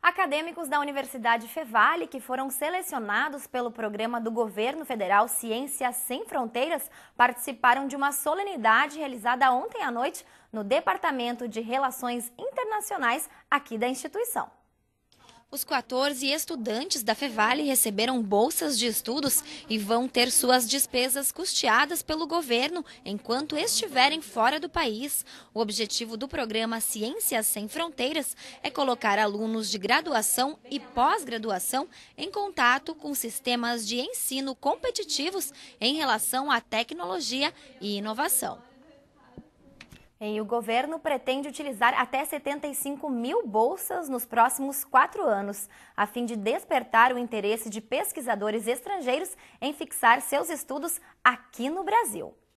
Acadêmicos da Universidade Fevale, que foram selecionados pelo programa do governo federal Ciências Sem Fronteiras, participaram de uma solenidade realizada ontem à noite no Departamento de Relações Internacionais aqui da instituição. Os 14 estudantes da Fevale receberam bolsas de estudos e vão ter suas despesas custeadas pelo governo enquanto estiverem fora do país. O objetivo do programa Ciências Sem Fronteiras é colocar alunos de graduação e pós-graduação em contato com sistemas de ensino competitivos em relação à tecnologia e inovação. E o governo pretende utilizar até 75 mil bolsas nos próximos quatro anos, a fim de despertar o interesse de pesquisadores estrangeiros em fixar seus estudos aqui no Brasil.